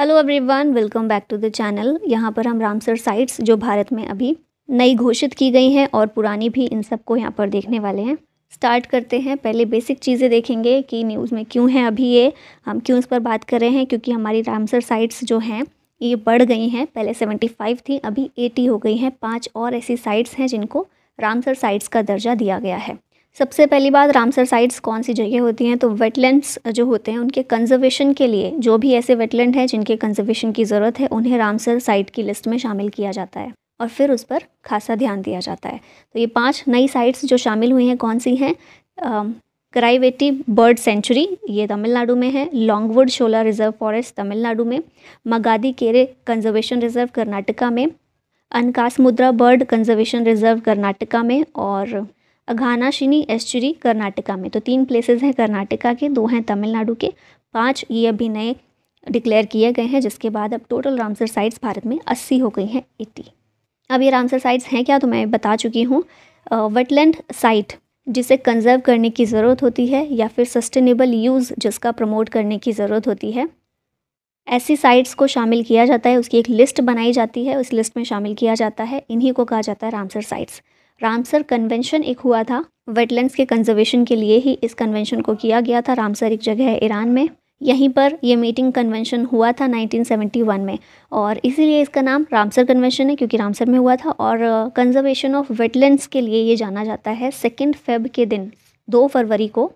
hello everyone welcome back to the channel यहाँ पर हम रामसर साइट्स जो भारत में अभी नई घोषित की गई हैं और पुरानी भी इन सबको यहाँ पर देखने वाले हैं स्टार्ट करते हैं पहले बेसिक चीज़ें देखेंगे कि न्यूज़ में क्यों है अभी ये हम क्यों इस पर बात कर रहे हैं क्योंकि हमारी रामसर साइट्स जो हैं ये बढ़ गई हैं पहले फाइव थी अभी एटी हो गई हैं पाँच और ऐसी साइट्स हैं जिनको रामसर साइट्स का दर्जा दिया गया है सबसे पहली बात रामसर साइट्स कौन सी जगह होती हैं तो वेटलैंड्स जो होते हैं उनके कंजर्वेशन के लिए जो भी ऐसे वेटलैंड हैं जिनके कंजर्वेशन की ज़रूरत है उन्हें रामसर साइट की लिस्ट में शामिल किया जाता है और फिर उस पर खासा ध्यान दिया जाता है तो ये पांच नई साइट्स जो शामिल हुई हैं कौन सी हैं कराईवेटी बर्ड सेंचुरी ये तमिलनाडु में है Longwood Shola reserve forest Tamil Nadu में मगादी केरे कंजर्वेशन रिजर्व कर्नाटका में मुद्रा बर्ड कंजर्वेशन रिजर्व कर्नाटका में और अघानाशिनी एस्चुरी कर्नाटका में तो तीन प्लेसेस हैं कर्नाटका के दो हैं तमिलनाडु के पाँच ये अभी नए डिक्लेयर किए गए हैं जिसके बाद अब टोटल रामसर साइट्स भारत में अस्सी हो गई हैं एट्टी अब ये रामसर साइट्स हैं क्या तो मैं बता चुकी हूँ वेटलैंड साइट जिसे कंजर्व करने की ज़रूरत होती है या फिर सस्टेनेबल यूज़ जिसका प्रमोट करने की ज़रूरत होती है ऐसी साइट्स को शामिल किया जाता है उसकी एक लिस्ट बनाई जाती है उस लिस्ट में शामिल किया जाता है इन्हीं को कहा जाता है रामसर साइट्स रामसर कन्वेंशन एक हुआ था वेटलैंड्स के कंजर्वेशन के लिए ही इस कन्वेंशन को किया गया था रामसर एक जगह है ईरान में यहीं पर यह मीटिंग कन्वेंशन हुआ था 1971 में और इसीलिए इसका नाम रामसर कन्वेंशन है क्योंकि रामसर में हुआ था और कंजर्वेशन ऑफ वेटलैंड्स के लिए ये जाना जाता है सेकेंड फेब के दिन दो फरवरी को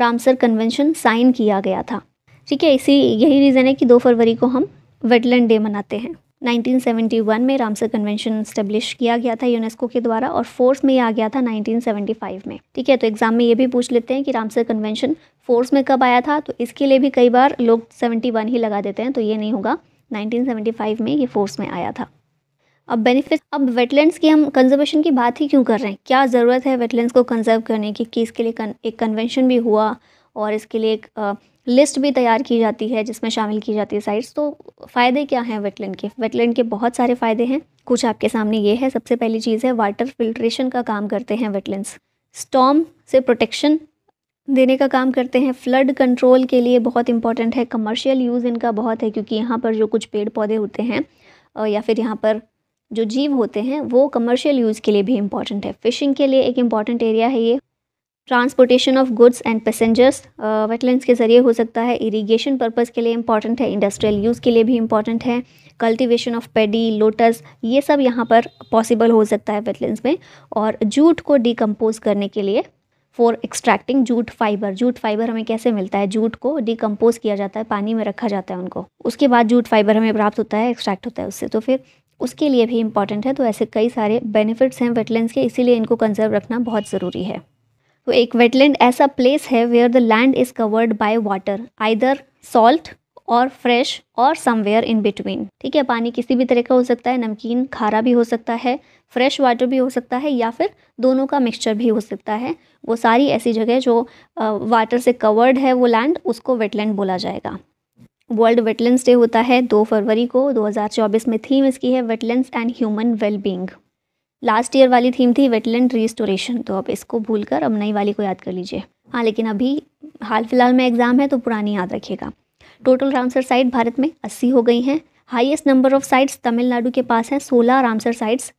रामसर कन्वेंशन साइन किया गया था ठीक है इसी यही रीज़न है कि दो फरवरी को हम वेटलैंड डे मनाते हैं 1971 में रामसर कन्वेंशन स्टेब्लिश किया गया था यूनेस्को के द्वारा और फोर्स में आ गया था 1975 में ठीक है तो एग्ज़ाम में ये भी पूछ लेते हैं कि रामसर कन्वेंशन फोर्स में कब आया था तो इसके लिए भी कई बार लोग 71 ही लगा देते हैं तो ये नहीं होगा 1975 में ये फोर्स में आया था अब बेनिफिट अब वेटलैंड्स की हम कंजर्वेशन की बात ही क्यों कर रहे हैं क्या ज़रूरत है वेटलैंड्स को कंजर्व करने की कि इसके लिए कन, एक कन्वेंशन भी हुआ और इसके लिए एक लिस्ट भी तैयार की जाती है जिसमें शामिल की जाती है साइट्स तो फ़ायदे क्या हैं वेटलैंड के वेटलैंड के बहुत सारे फ़ायदे हैं कुछ आपके सामने ये है सबसे पहली चीज़ है वाटर फिल्ट्रेशन का काम करते हैं वेटलैंड्स स्टॉम से प्रोटेक्शन देने का काम करते हैं फ्लड कंट्रोल के लिए बहुत इंपॉर्टेंट है कमर्शियल यूज़ इनका बहुत है क्योंकि यहाँ पर जो कुछ पेड़ पौधे होते हैं या फिर यहाँ पर जो जीव होते हैं वो कमर्शियल यूज़ के लिए भी इम्पॉर्टेंट है फ़िशिंग के लिए एक इम्पॉर्टेंट एरिया है ये transportation of goods and passengers wetland के ज़रिए हो सकता है इरीगेशन पर्पज़ के लिए इंपॉर्टेंट है इंडस्ट्रियल यूज़ के लिए भी इंपॉर्टेंट है कल्टिवेशन ऑफ पेडी लोटस ये सब यहाँ पर पॉसिबल हो सकता है वेटलैंड में और जूट को डिकम्पोज करने के लिए for extracting jute fibre jute fibre हमें कैसे मिलता है जूट को डिकम्पोज किया जाता है पानी में रखा जाता है उनको उसके बाद जूट फाइबर हमें प्राप्त होता है एक्सट्रैक्ट होता है उससे तो फिर उसके लिए भी इम्पॉर्टेंट है तो ऐसे कई सारे बेनिफिट्स हैं वेटलैंड के इसीलिए इनको कंजर्व रखना बहुत ज़रूरी है तो एक वेटलैंड ऐसा प्लेस है where the land is covered by water either salt और फ्रेश और समवेयर इन बिटवीन ठीक है पानी किसी भी तरह का हो सकता है नमकीन खारा भी हो सकता है फ्रेश वाटर भी हो सकता है या फिर दोनों का मिक्सचर भी हो सकता है वो सारी ऐसी जगह जो वाटर से कवर्ड है वो लैंड उसको वेटलैंड बोला जाएगा वर्ल्ड वेटलैंड्स डे होता है दो फरवरी को 2024 में थीम इसकी है wetlands and human wellbeing last year वाली थीम थी वेटलैंड रिस्टोरेशन तो अब इसको भूल कर अब नई वाली को याद कर लीजिए हाँ लेकिन अभी हाल फिलहाल में एग्ज़ाम है तो पुरानी याद रखिएगा टोटल रामसर साइट भारत में अस्सी हो गई हैं highest number of sites Tamil Nadu के पास हैं सोलह रामसर साइट्स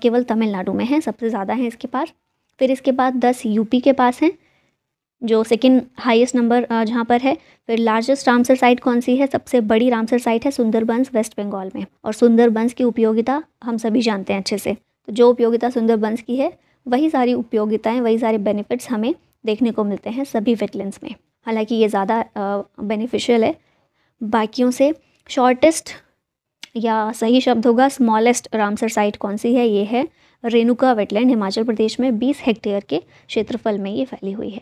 केवल तमिलनाडु में हैं सबसे ज़्यादा हैं इसके पास फिर इसके बाद दस यूपी के पास हैं जो सेकंड हाईएस्ट नंबर जहाँ पर है फिर लार्जेस्ट रामसर साइट कौन सी है सबसे बड़ी रामसर साइट है सुंदरबंस वेस्ट बंगाल में और सुंदरबंस की उपयोगिता हम सभी जानते हैं अच्छे से तो जो उपयोगिता सुंदरबंस की है वही सारी उपयोगिताएँ वही सारे बेनिफिट्स हमें देखने को मिलते हैं सभी वेटलैंड में हालांकि ये ज़्यादा बेनिफिशियल है बाकियों से शॉर्टेस्ट या सही शब्द होगा स्मॉलेस्ट रामसर साइट कौन सी है ये है रेणुका वेटलैंड हिमाचल प्रदेश में 20 हेक्टेयर के क्षेत्रफल में ये फैली हुई है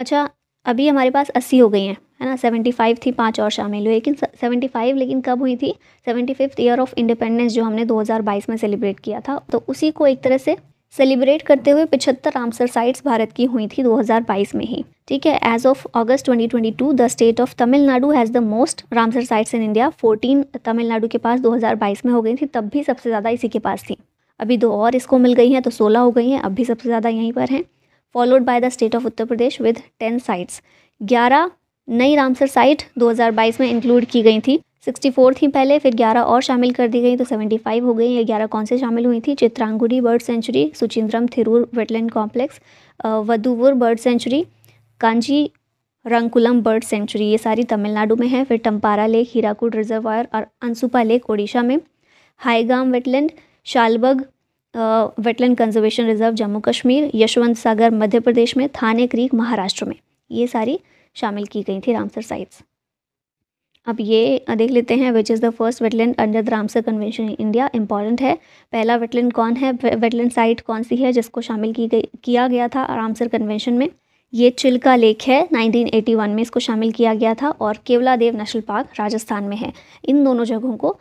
अच्छा अभी हमारे पास अस्सी हो गई हैं है ना सेवेंटी फाइव थी पांच और शामिल हुई लेकिन सेवेंटी फाइव लेकिन कब हुई थी seventy fifth year of independence जो हमने दो हज़ार बाईस में सेलिब्रेट किया था तो उसी को एक तरह से सेलिब्रेट करते हुए पिछहत्तर रामसर साइट्स भारत की हुई थी 2022 में ही ठीक है as of August 2022 the state of Tamil Nadu has the most Ramsar sites in India 14 Tamil Nadu के पास 2022 में हो गई थी तब भी सबसे ज़्यादा इसी के पास थी अभी दो और इसको मिल गई हैं तो 16 हो गई हैं अब भी सबसे ज़्यादा यहीं पर हैं followed by the state of Uttar Pradesh with ten sites ग्यारह नई रामसर साइट 2022 में इंक्लूड की गई थी 64 थी पहले फिर 11 और शामिल कर दी गई तो 75 हो गई ये 11 कौन से शामिल हुई थी Chitrangudi bird sanctuary Suchindram Theroor wetland complex Vaduvur bird sanctuary Kanjirankulam bird sanctuary ये सारी तमिलनाडु में है फिर टम्पारा लेक हीराकुड रिजर्वायर और अंसुपा लेक ओडिशा में Hygam wetland Shallabug wetland conservation reserve Jammu Kashmir Yashwant Sagar Madhya Pradesh में थाने क्रीक महाराष्ट्र में ये सारी शामिल की गई थी रामसर साइट्स अब ये देख लेते हैं which is the first wetland under the Ramsar convention India important है पहला वेटलैंड कौन है वेटलैंड साइट कौन सी है जिसको शामिल की गई किया गया था रामसर कन्वेंशन में ये चिल्का लेक है 1981 में इसको शामिल किया गया था और Keoladeo national park Rajasthan में है इन दोनों जगहों को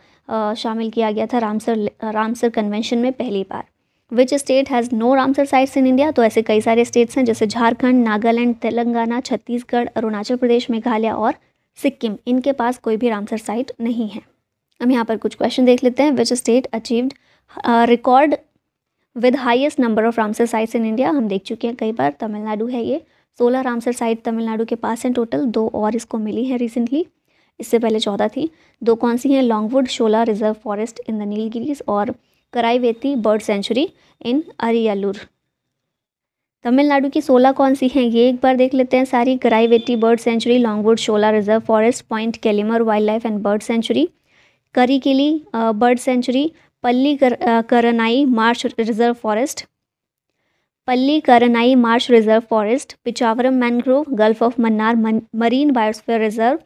शामिल किया गया था रामसर रामसर कन्वेंशन में पहली बार which state has no Ramsar sites in India तो ऐसे कई सारे स्टेट्स हैं जैसे झारखंड नागालैंड तेलंगाना छत्तीसगढ़ अरुणाचल प्रदेश मेघालय और सिक्किम इनके पास कोई भी रामसर साइट नहीं है हम यहाँ पर कुछ क्वेश्चन देख लेते हैं which state achieved record with highest number of Ramsar sites in India हम देख चुके हैं कई बार तमिलनाडु है ये सोलह रामसर साइट तमिलनाडु के पास हैं टोटल दो और इसको मिली हैं रिसेंटली इससे पहले चौदह थी दो कौन सी हैं Longwood Shola reserve forest in the Nilgiris और Karaivetti bird sanctuary in Ariyalur Tamil Nadu की सोलह कौन सी हैं ये एक बार देख लेते हैं सारी Karaivetti bird sanctuary Longwood Shola reserve forest point Calimere wild wildlife and bird sanctuary Karikili bird sanctuary पल्ली कर, करनाई marsh reserve forest Pallikaranai marsh reserve forest Pichavaram mangrove gulf of Mannar marine biosphere reserve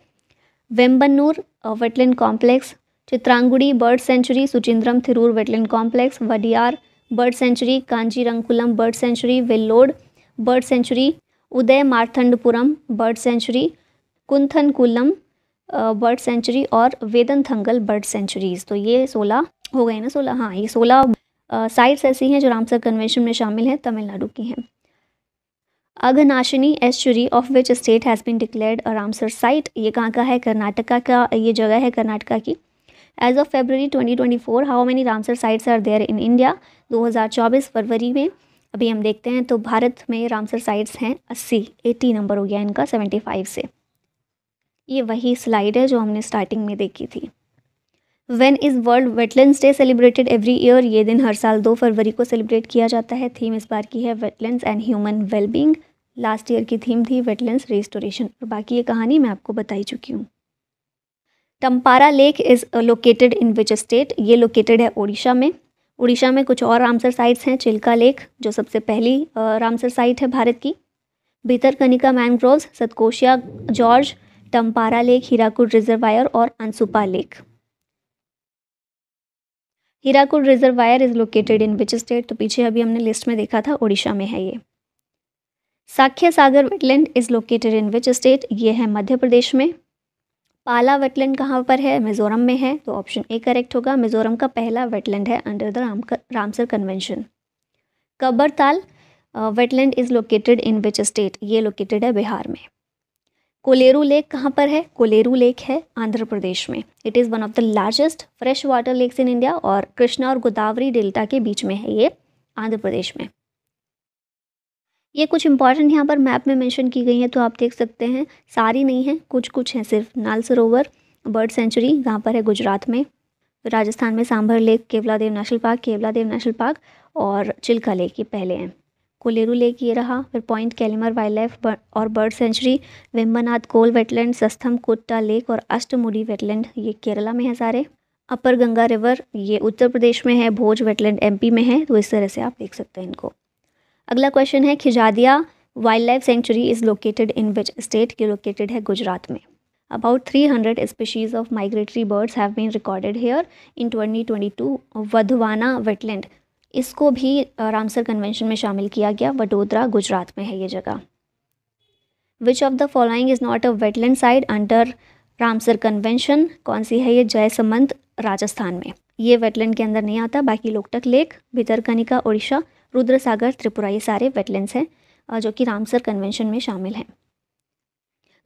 Vembannur wetland complex Chitrangudi bird sanctuary Suchindram Theroor wetland complex Vadiyar bird sanctuary Kanjirankulam bird sanctuary Vellode bird sanctuary Udayamarthandapuram bird sanctuary Koonthankulam bird sanctuary और Vedanthangal bird centuries तो ये सोलह हो गए ना सोलह हाँ ये सोलह साइट्स ऐसी हैं जो रामसर कन्वेंशन में शामिल हैं तमिलनाडु की हैं Aghanashini estuary of which state has been declared a Ramsar site ये कहाँ का है कर्नाटका का ये जगह है कर्नाटका की as of February 2024 how many Ramsar sites are there in India 2024 फरवरी में अभी हम देखते हैं तो भारत में रामसर साइट्स हैं 80 80 नंबर हो गया इनका 75 से ये वही स्लाइड है जो हमने स्टार्टिंग में देखी थी when is world wetland day celebrated every year ये दिन हर साल दो फरवरी को सेलिब्रेट किया जाता है थीम इस बार की है wetland and human wellbeing last year की थीम थी वेटलैंड रेस्टोरेशन और बाकी ये कहानी मैं आपको बताई चुकी हूँ Tampara lake is located in which state ये लोकेटेड है उड़ीसा में उड़ीसा में कुछ और रामसर साइट्स हैं चिल्का लेक जो सबसे पहली uh, रामसर साइट है भारत की Bhitarkanika mangroves Satkosia gorge Tampara lake Hirakud reservoir और Ansupa lake Hirakud reservoir is located in which state तो पीछे अभी हमने लिस्ट में देखा था उड़ीसा में है ये Sakhya Sagar wetland is located in which state ये है मध्य प्रदेश में पाला वेटलैंड कहाँ पर है मिज़ोरम में है तो ऑप्शन ए करेक्ट होगा मिज़ोरम का पहला वेटलैंड है under the Ram Ramsar convention Kabartal wetland is located in which state ये लोकेटेड है बिहार में कोलेरू लेक कहाँ पर है कोलेरू लेक है आंध्र प्रदेश में it is one of the largest fresh water lakes in India और कृष्णा और गोदावरी डेल्टा के बीच में है ये आंध्र प्रदेश में ये कुछ इंपॉर्टेंट यहाँ पर मैप में मेंशन की गई हैं तो आप देख सकते हैं सारी नहीं हैं कुछ कुछ हैं सिर्फ नाल सरोवर बर्ड सेंचुरी यहाँ पर है गुजरात में राजस्थान में Sambhar lake Keoladeo national park Keoladeo national park और चिल्का लेक ये पहले हैं कोलेरू लेक ये रहा फिर पॉइंट कैलिमर वाइल्ड लाइफ और bird sanctuary Vembanad Kol wetland Sasthamkotta lake और अष्टमुडी वेटलैंड ये केरला में है सारे अपर गंगा रिवर ये उत्तर प्रदेश में है भोज वेटलैंड एमपी में है तो इस तरह से आप देख सकते हैं इनको अगला क्वेश्चन है Khijadia wildlife sanctuary is located in which state ये लोकेटेड है गुजरात में species of migratory birds have been recorded here in twenty twenty two Wadhvana wetland इसको भी रामसर कन्वेंशन में शामिल किया गया वडोदरा गुजरात में है ये जगह which of the following is not a wetland site under Ramsar convention कौन सी है ये जयसमंद राजस्थान में ये वेटलैंड के अंदर नहीं आता बाकी लोकटक लेक भितरकनिका उड़ीसा रुद्र सागर त्रिपुरा ये सारे वेटलैंड्स हैं जो कि रामसर कन्वेंशन में शामिल हैं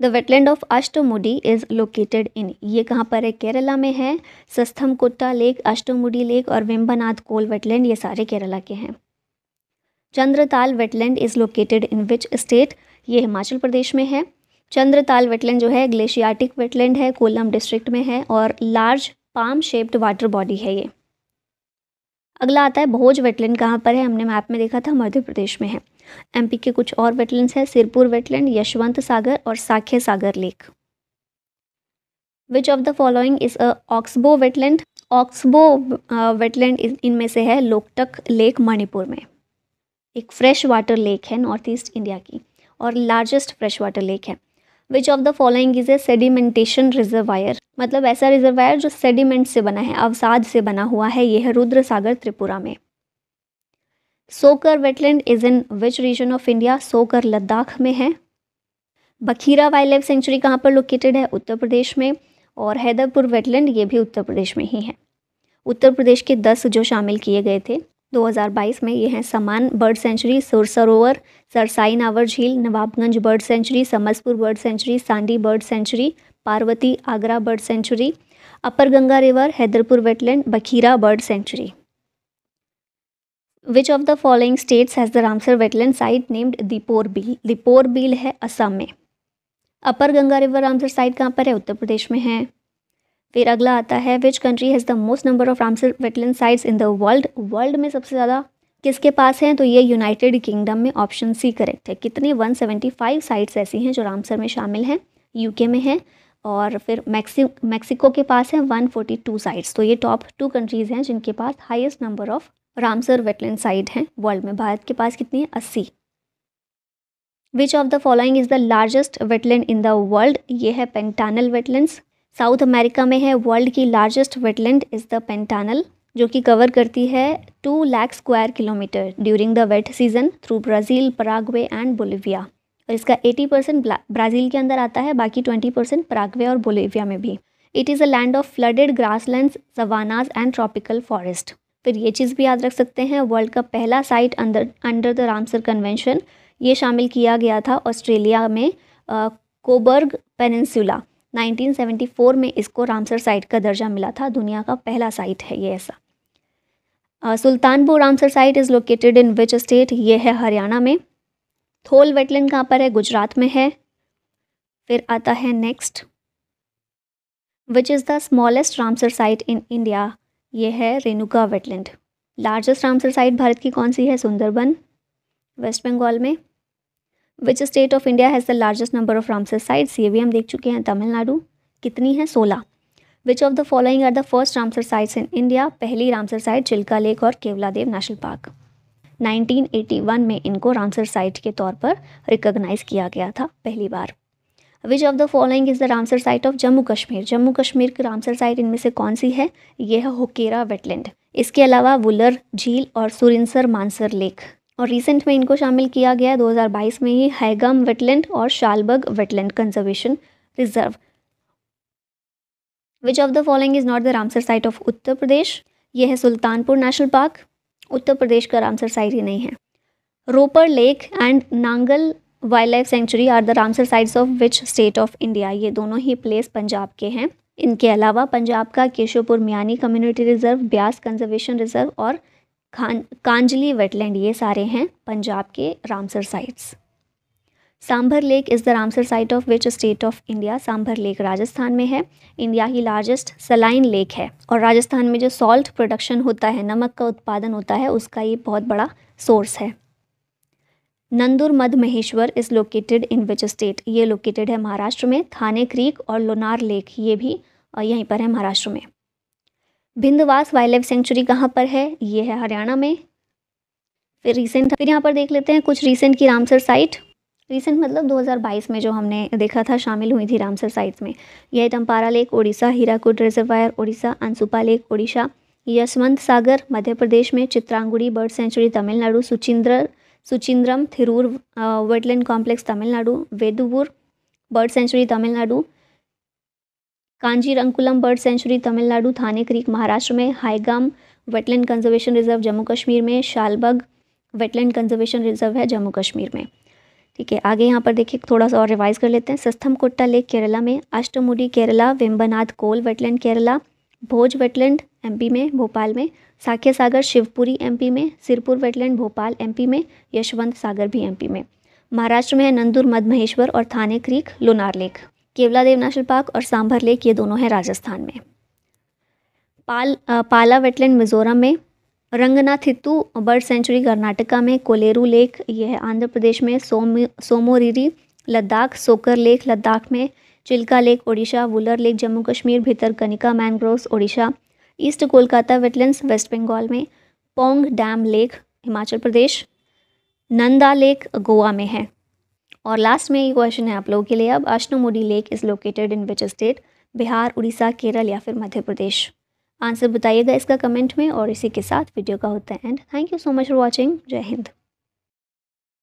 the wetland of Ashtamudi is located in ये कहाँ पर है केरला में है Sasthamkotta lake Ashtamudi lake और वेम्बानाथ कोल वेटलैंड ये सारे केरला के हैं Chandratal wetland is located in which state ये हिमाचल प्रदेश में है चंद्रताल वेटलैंड जो है ग्लेशियाटिक वेटलैंड है कोलम डिस्ट्रिक्ट में है और large palm shaped water body है ये अगला आता है भोज वेटलैंड कहाँ पर है हमने मैप में देखा था मध्य प्रदेश में है एमपी के कुछ और वेटलैंड हैं सिरपुर वेटलैंड यशवंत सागर और Sakhya Sagar lake which of the following is a oxbow wetland oxbow wetland इनमें से है लोकटक लेक मणिपुर में एक फ्रेश वाटर लेक है नॉर्थ ईस्ट इंडिया की और लार्जेस्ट फ्रेश वाटर लेक है which of the following is a sedimentation reservoir मतलब ऐसा रिजर्वायर जो सेडिमेंट से बना है अवसाद से बना हुआ है ये है रुद्र सागर त्रिपुरा में Tsokar wetland is in which region of India Tsokar Ladakh में है बखीरा वाइल्ड लाइफ सेंचुरी कहाँ पर लोकेटेड है उत्तर प्रदेश में और हैदरपुर वेटलैंड ये भी उत्तर प्रदेश में ही है उत्तर प्रदेश के दस जो शामिल किए गए थे 2022 में ये हैं समान बर्ड सेंचुरी सुर सरोवर Sarsai Nawar Jheel Nawabganj bird sanctuary Samaspur bird sanctuary Sandi bird sanctuary Parvati Agra bird sanctuary upper Ganga river Haiderpur wetland Bakhira bird sanctuary which of the following states has the Ramsar wetland site named Deepor Beel Deepor Beel है असम में upper Ganga river Ramsar site कहाँ पर है उत्तर प्रदेश में है फिर अगला आता है which country has the most number of Ramsar wetland sites in the world world में सबसे ज़्यादा किसके पास हैं तो ये यूनाइटेड किंगडम में ऑप्शन सी करेक्ट है कितने 175 साइट्स ऐसी हैं जो रामसर में शामिल हैं यूके में है और फिर मैक्सी मैक्सिको के पास है 142 साइट्स तो ये टॉप टू कंट्रीज़ हैं जिनके पास highest number of Ramsar wetland site हैं वर्ल्ड में भारत के पास कितनी है अस्सी which of the following is the largest wetland in the world ये है पेंटानल वेटलैंड्स साउथ अमेरिका में है वर्ल्ड की largest wetland is the Pantanal जो कि कवर करती है two lakh square kilometre during the wet season through Brazil Paraguay and Bolivia और इसका 80 परसेंट ब्राज़ील के अंदर आता है बाकी 20 परसेंट पराग्वे और बोलेविया में भी it is a land of flooded grasslands savannas and tropical forest फिर ये चीज़ भी याद रख सकते हैं वर्ल्ड का पहला साइट अंदर अंडर द रामसर कन्वेंशन ये शामिल किया गया था ऑस्ट्रेलिया में कोबर्ग पेनसुला 1974 में इसको रामसर साइट का दर्जा मिला था दुनिया का पहला साइट है ये ऐसा Sultanpur Ramsar site is located in which state ये है हरियाणा में थोल वेटलैंड कहाँ पर है गुजरात में है फिर आता है next which is the smallest Ramsar site in India ये है Renuka wetland largest Ramsar site Bharat की कौन सी है सुंदरबन वेस्ट बंगाल में which state of India has the largest number of Ramsar sites ये भी हम देख चुके हैं तमिलनाडु कितनी है सोलह which of the following are the first Ramsar sites in India पहली रामसर साइट चिल्का लेक और केवलादेव नेशनल पार्क 1981 में इनको रामसर साइट के तौर पर रिकॉग्नाइज़ किया गया था पहली बार which of the following is the Ramsar site of Jammu Kashmir Jammu Kashmir की रामसर साइट इनमें से कौन सी है यह है होकेरा वेटलैंड इसके अलावा वुलर झील और सुरिनसर मानसर लेक और रिसेंट में इनको शामिल किया गया 2022 में ही हैगम वेटलैंड और Shallabug wetland conservation reserve which of the following is not the Ramsar site of Uttar Pradesh यह है सुल्तानपुर नेशनल पार्क उत्तर प्रदेश का रामसर साइट ही नहीं है Ropar lake and Nangal wildlife sanctuary are the Ramsar sites of which state of India ये दोनों ही place Punjab के हैं इनके अलावा पंजाब का Keshavpur Miani community reserve Beas conservation reserve और खान कांजली वेटलैंड ये सारे हैं पंजाब के Ramsar sites Sambhar lake is the Ramsar site of which state of India Sambhar lake Rajasthan में है इंडिया की लार्जेस्ट सलाइन लेक है और राजस्थान में जो सॉल्ट प्रोडक्शन होता है नमक का उत्पादन होता है उसका ये बहुत बड़ा सोर्स है Nandur Madh Maheshwar is located in which state ये लोकेटेड है महाराष्ट्र में थाने क्रीक और लोनार लेक ये भी यहीं पर है महाराष्ट्र में भिंदवास वाइल्ड लाइफ सेंचुरी कहाँ पर है ये है हरियाणा में फिर रिसेंट फिर यहाँ पर देख लेते हैं कुछ रिसेंट की रामसर साइट रिसेंट मतलब 2022 में जो हमने देखा था शामिल हुई थी रामसर साइट्स में यह Tampara lake Odisha Hirakud reservoir Odisha Ansupa lake Odisha Yashwant Sagar Madhya Pradesh में Chitrangudi bird sanctuary Tamil Nadu Suchindra Suchindram Theroor wetland complex Tamil Nadu Vaduvur bird sanctuary Tamil Nadu Kanjirankulam bird sanctuary Tamil Nadu Thane creek Maharashtra में Hygam wetland conservation reserve Jammu Kashmir में शालबग वेटलैंड कंजर्वेशन रिजर्व है जम्मू कश्मीर में ठीक है आगे यहाँ पर देखिए थोड़ा सा और रिवाइज कर लेते हैं सस्थम कोट्टा लेक केरला में Ashtamudi Kerala Vembanad Kol wetland Kerala Bhoj wetland MP में भोपाल में साख्य सागर शिवपुरी एमपी में सिरपुर वेटलैंड भोपाल एमपी में यशवंत सागर भी एमपी में महाराष्ट्र में है नंदूर मध महेश्वर और Thane creek Lonar lake Keoladeo national park और सांभर लेक ये दोनों हैं राजस्थान में पाल पाला वेटलैंड मिजोरम में रंगनाथित्तू बर्ड सेंचुरी कर्नाटका में कोलेरू लेक यह है आंध्र प्रदेश में सोम सोमोरिरी लद्दाख सोकर लेक लद्दाख में Chilika lake Odisha Wular lake Jammu Kashmir Bhitarkanika mangroves Odisha east Kolkata wetland west Bengal में Pong dam lake Himachal Pradesh Nanda lake Goa में है और लास्ट में ये क्वेश्चन है आप लोगों के लिए अब Ashtamudi lake is located in which state Bihar Orissa Kerala या फिर मध्य प्रदेश आंसर बताइएगा इसका कमेंट में और इसी के साथ वीडियो का होता है and thank you so much for watching Jai Hind